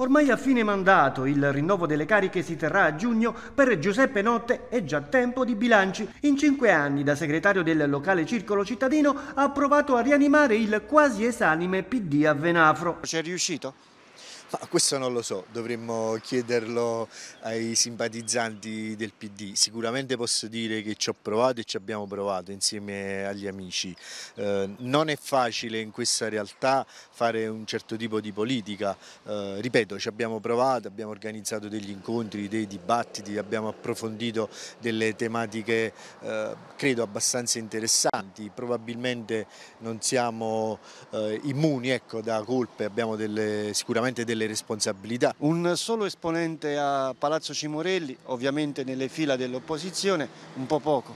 Ormai a fine mandato il rinnovo delle cariche si terrà a giugno, per Giuseppe Notte è già tempo di bilanci. In cinque anni da segretario del locale circolo cittadino ha provato a rianimare il quasi esanime PD a Venafro. C'è riuscito? Ma ah, questo non lo so, dovremmo chiederlo ai simpatizzanti del PD. Sicuramente posso dire che ci ho provato e ci abbiamo provato insieme agli amici. Eh, non è facile in questa realtà fare un certo tipo di politica. Eh, ripeto, ci abbiamo provato, abbiamo organizzato degli incontri, dei dibattiti, abbiamo approfondito delle tematiche eh, credo abbastanza interessanti. Probabilmente non siamo eh, immuni ecco, da colpe, abbiamo delle, sicuramente delle delle responsabilità. Un solo esponente a Palazzo Cimorelli, ovviamente nelle fila dell'opposizione, un po' poco.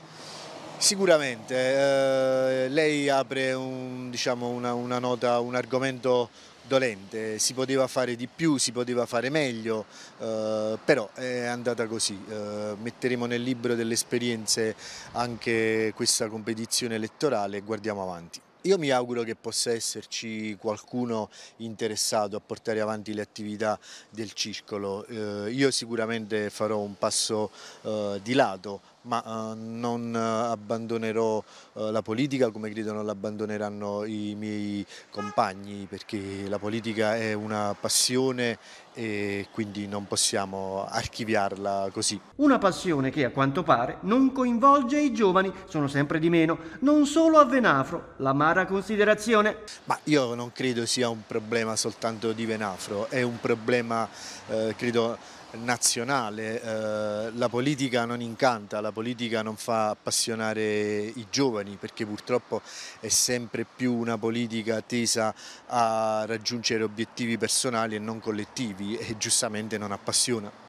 Sicuramente, eh, lei apre un, diciamo una, una nota, un argomento dolente, si poteva fare di più, si poteva fare meglio, eh, però è andata così. Eh, metteremo nel libro delle esperienze anche questa competizione elettorale e guardiamo avanti. Io mi auguro che possa esserci qualcuno interessato a portare avanti le attività del circolo. Eh, io sicuramente farò un passo eh, di lato ma eh, non eh, abbandonerò eh, la politica come credo non l'abbandoneranno i miei compagni perché la politica è una passione e quindi non possiamo archiviarla così. Una passione che a quanto pare non coinvolge i giovani, sono sempre di meno, non solo a Venafro, l'amara considerazione. Ma io non credo sia un problema soltanto di Venafro, è un problema eh, credo nazionale. Eh, la politica non incanta, la politica non fa appassionare i giovani perché purtroppo è sempre più una politica tesa a raggiungere obiettivi personali e non collettivi e giustamente non appassiona.